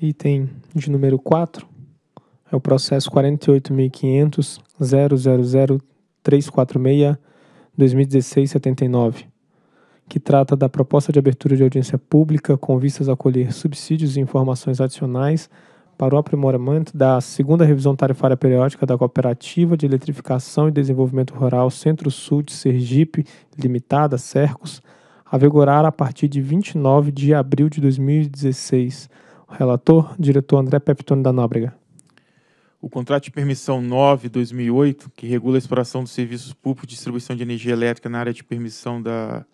item de número 4, é o processo 48.500.000.346.2016-79, que trata da proposta de abertura de audiência pública com vistas a colher subsídios e informações adicionais para o aprimoramento da segunda revisão tarifária periódica da Cooperativa de Eletrificação e Desenvolvimento Rural Centro-Sul de Sergipe Limitada, Cercos, a vigorar a partir de 29 de abril de 2016, Relator, diretor André Peptone da Nóbrega. O contrato de permissão 9-2008, que regula a exploração dos serviços públicos de distribuição de energia elétrica na área de permissão da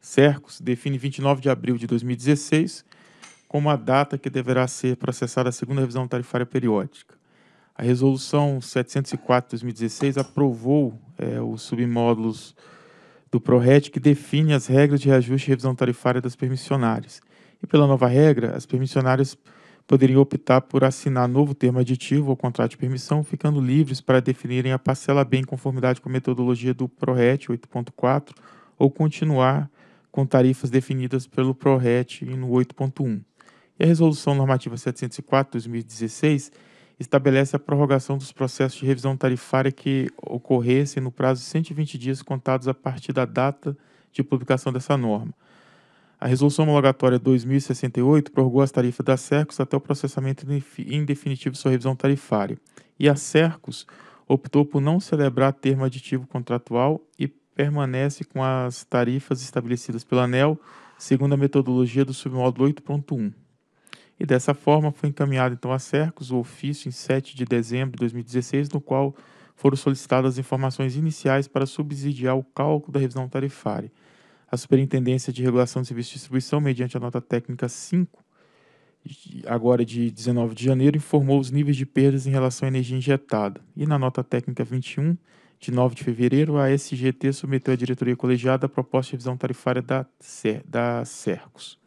CERCOS, define 29 de abril de 2016 como a data que deverá ser processada a segunda revisão tarifária periódica. A resolução 704-2016 aprovou é, os submódulos do PRORET que define as regras de reajuste e revisão tarifária das permissionárias e pela nova regra, as permissionárias poderiam optar por assinar novo termo aditivo ou contrato de permissão, ficando livres para definirem a parcela B em conformidade com a metodologia do ProRet 8.4 ou continuar com tarifas definidas pelo ProRet no 8.1. E a Resolução Normativa 704-2016 estabelece a prorrogação dos processos de revisão tarifária que ocorressem no prazo de 120 dias contados a partir da data de publicação dessa norma. A Resolução Homologatória 2068 prorrogou as tarifas da Cercos até o processamento indefinitivo de sua revisão tarifária. E a Cercos optou por não celebrar termo aditivo contratual e permanece com as tarifas estabelecidas pela ANEL, segundo a metodologia do submódulo 8.1. E dessa forma foi encaminhado então a Cercos o ofício em 7 de dezembro de 2016, no qual foram solicitadas informações iniciais para subsidiar o cálculo da revisão tarifária a Superintendência de Regulação de Serviços de Distribuição, mediante a nota técnica 5, agora de 19 de janeiro, informou os níveis de perdas em relação à energia injetada. E na nota técnica 21, de 9 de fevereiro, a SGT submeteu à diretoria colegiada a proposta de revisão tarifária da, Cer da Cercos.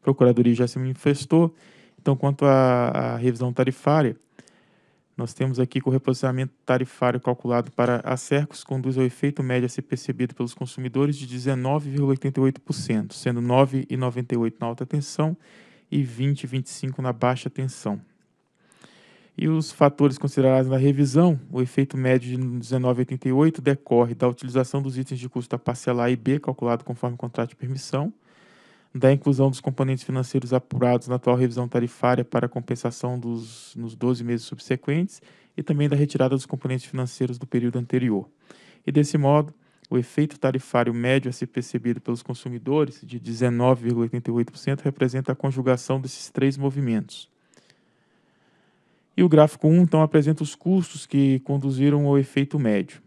A Procuradoria já se manifestou. Então, quanto à, à revisão tarifária, nós temos aqui que o reposicionamento tarifário calculado para acercos conduz ao efeito médio a ser percebido pelos consumidores de 19,88%, sendo 9,98% na alta tensão e 20,25% na baixa tensão. E os fatores considerados na revisão, o efeito médio de 19,88 decorre da utilização dos itens de custo da parcela A e B, calculado conforme o contrato de permissão, da inclusão dos componentes financeiros apurados na atual revisão tarifária para compensação dos, nos 12 meses subsequentes e também da retirada dos componentes financeiros do período anterior. E desse modo, o efeito tarifário médio a ser percebido pelos consumidores, de 19,88%, representa a conjugação desses três movimentos. E o gráfico 1, então, apresenta os custos que conduziram ao efeito médio.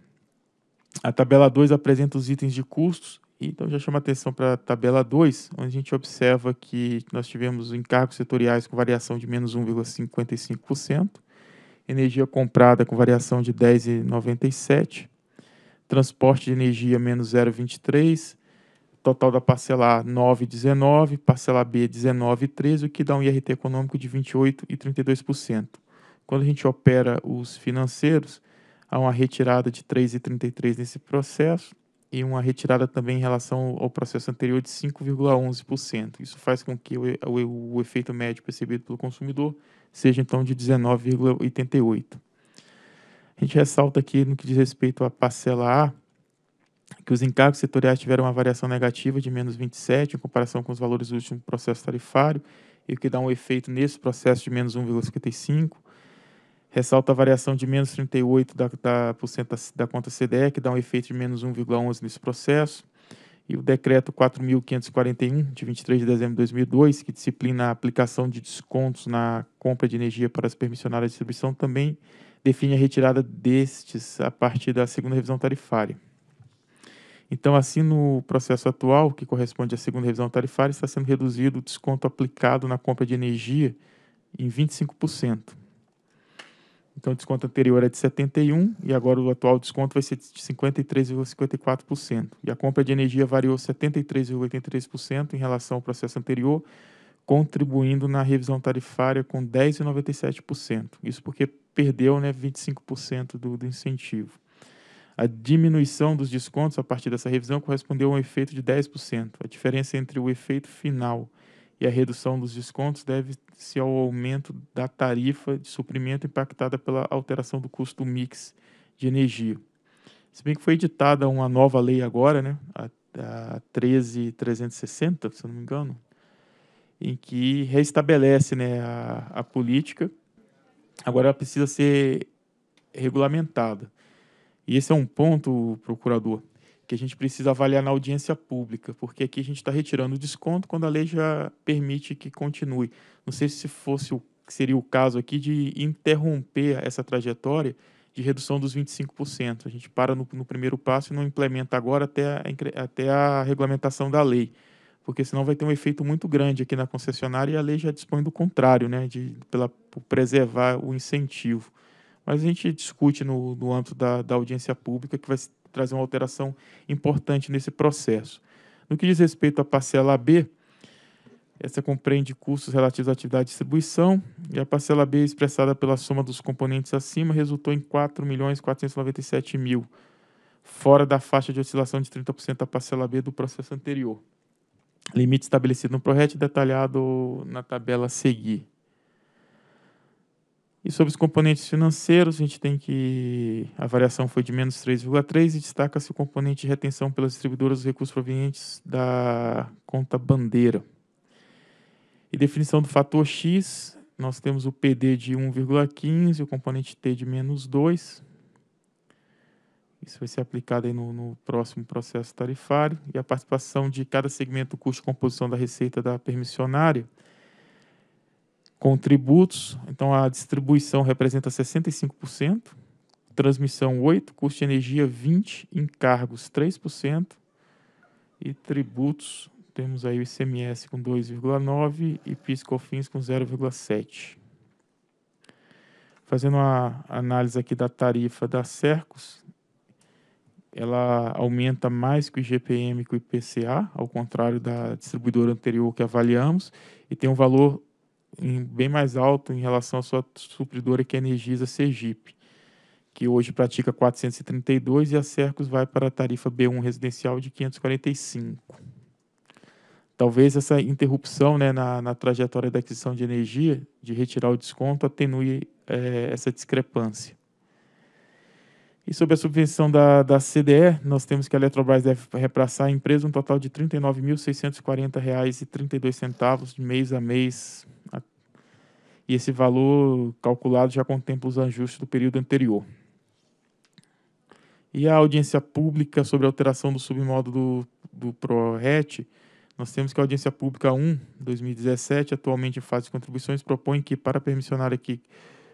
A tabela 2 apresenta os itens de custos então já chama atenção para a tabela 2, onde a gente observa que nós tivemos encargos setoriais com variação de menos 1,55%, energia comprada com variação de 10,97%, transporte de energia menos 0,23%, total da parcela A 9,19%, parcela B 19,13%, o que dá um IRT econômico de 28,32%. Quando a gente opera os financeiros, há uma retirada de 3,33% nesse processo, e uma retirada também em relação ao processo anterior de 5,11%. Isso faz com que o, o, o, efeito médio percebido pelo consumidor seja então de 19,88%. A gente ressalta aqui no que diz respeito à parcela A, que os encargos setoriais tiveram uma variação negativa de menos 27 em comparação com os valores do último processo tarifário, e o que dá um efeito nesse processo de menos 1,55 ressalta a variação de menos 38 da, da, da conta CDE, que dá um efeito de menos 1,11 nesse processo, e o decreto 4.541, de 23 de dezembro de 2002, que disciplina a aplicação de descontos na compra de energia para as permissionárias de distribuição, também define a retirada destes a partir da segunda revisão tarifária. Então, assim, no processo atual, que corresponde à segunda revisão tarifária, está sendo reduzido o desconto aplicado na compra de energia em 25%. Então, o desconto anterior é de 71% e agora o atual desconto vai ser de 53,54%. E a compra de energia variou 73,83% em relação ao processo anterior, contribuindo na revisão tarifária com 10,97%. Isso porque perdeu né, 25% do, do incentivo. A diminuição dos descontos a partir dessa revisão correspondeu a um efeito de 10%. A diferença entre o efeito final e a redução dos descontos deve se ao aumento da tarifa de suprimento impactada pela alteração do custo do mix de energia. Se bem que foi editada uma nova lei agora, né, a, a 13360, se não me engano, em que reestabelece né, a, a política. Agora ela precisa ser regulamentada. E esse é um ponto, procurador, que a gente precisa avaliar na audiência pública, porque aqui a gente está retirando o desconto quando a lei já permite que continue. Não sei se fosse o, seria o caso aqui de interromper essa trajetória de redução dos 25%. A gente para no, no primeiro passo e não implementa agora até a, até a regulamentação da lei, porque senão vai ter um efeito muito grande aqui na concessionária e a lei já dispõe do contrário, né, de, pela, preservar o incentivo mas a gente discute no, no âmbito da, da audiência pública, que vai trazer uma alteração importante nesse processo. No que diz respeito à parcela B, essa compreende custos relativos à atividade de distribuição e a parcela B expressada pela soma dos componentes acima resultou em R$ 4.497.000, fora da faixa de oscilação de 30% da parcela B do processo anterior. Limite estabelecido no PRORET detalhado na tabela a seguir. E sobre os componentes financeiros, a gente tem que a variação foi de menos 3,3 e destaca-se o componente de retenção pelas distribuidoras dos recursos provenientes da conta bandeira. E definição do fator X, nós temos o PD de 1,15, o componente T de menos 2. Isso vai ser aplicado aí no, no, próximo processo tarifário. E a participação de cada segmento custo composição da receita da permissionária com tributos. Então a distribuição representa 65%, transmissão 8%, custo de energia 20%, encargos 3% e tributos temos aí o ICMS com 2,9% e PIS/COFINS com 0,7%. Fazendo uma análise aqui da tarifa da Cercos, ela aumenta mais que o IGPM e que o IPCA, ao contrário da distribuidora anterior que avaliamos, e tem um valor em, bem mais alto em relação à sua supridora, que é a Energisa Sergipe, que hoje pratica 432 e a Cercos vai para a tarifa B1 residencial de 545. Talvez essa interrupção né, na, na trajetória da aquisição de energia, de retirar o desconto, atenue é, essa discrepância. E sobre a subvenção da, da CDE, nós temos que a Eletrobras deve repassar à empresa um total de R$ 39.640,32 de mês a mês. E esse valor calculado já contempla os ajustes do período anterior. E a audiência pública sobre a alteração do submódulo do, do PRORET, nós temos que a audiência pública 1, 2017, atualmente em fase de contribuições, propõe que para permissionar aqui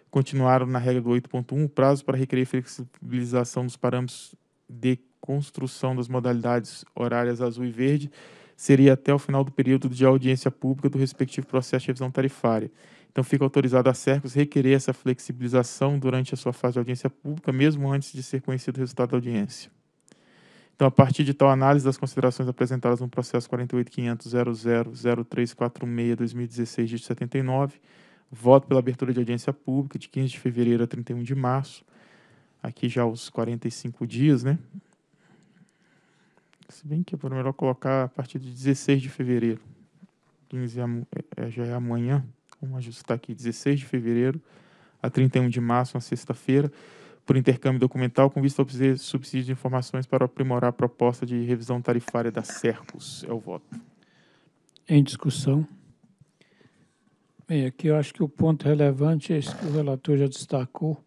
continuaram na regra do 8.1 o prazo para requerer flexibilização dos parâmetros de construção das modalidades horárias azul e verde seria até o final do período de audiência pública do respectivo processo de revisão tarifária. Então, fica autorizado a CERCOs requerer essa flexibilização durante a sua fase de audiência pública, mesmo antes de ser conhecido o resultado da audiência. Então, a partir de tal análise das considerações apresentadas no processo 48500.000346/2016 de 79, Voto pela abertura de audiência pública de 15 de fevereiro a 31 de março. Aqui já os 45 dias, né? Se bem que é melhor colocar a partir de 16 de fevereiro. 15 é é, já é amanhã. Vamos ajustar aqui, 16 de fevereiro a 31 de março, uma sexta-feira, por intercâmbio documental com vista ao subsídio de informações para aprimorar a proposta de revisão tarifária da Sercos. É o voto. Em discussão. Bem, é, aqui eu acho que o ponto relevante é isso que o relator já destacou,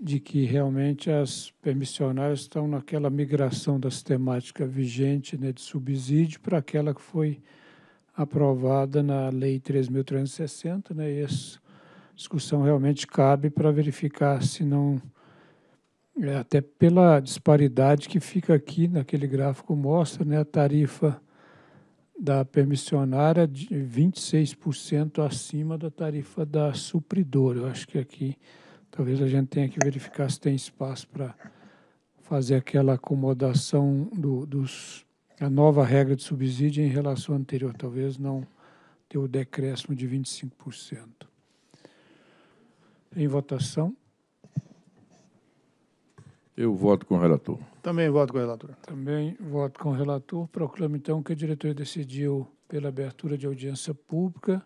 de que realmente as permissionárias estão naquela migração da sistemática vigente né, de subsídio para aquela que foi aprovada na Lei 3.360, né, e essa discussão realmente cabe para verificar se não, é, até pela disparidade que fica aqui naquele gráfico mostra, né, a tarifa da permissionária de 26% acima da tarifa da supridora. Eu acho que aqui talvez a gente tenha que verificar se tem espaço para fazer aquela acomodação do, dos a nova regra de subsídio em relação à anterior, talvez não ter o decréscimo de 25%. Em votação. Eu voto com o relator. Também voto com o relator. Também voto com o relator. Proclamo, então, que a diretoria decidiu pela abertura de audiência pública,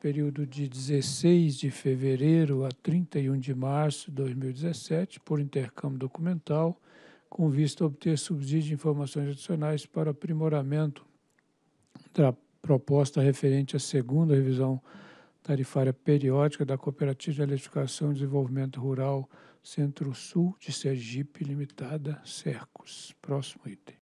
período de 16 de fevereiro a 31 de março de 2017, por intercâmbio documental, com vista a obter subsídio de informações adicionais para aprimoramento da proposta referente à segunda revisão tarifária periódica da Cooperativa de Eletrificação e Desenvolvimento Rural Centro-Sul de Sergipe Limitada, Cercos. Próximo item.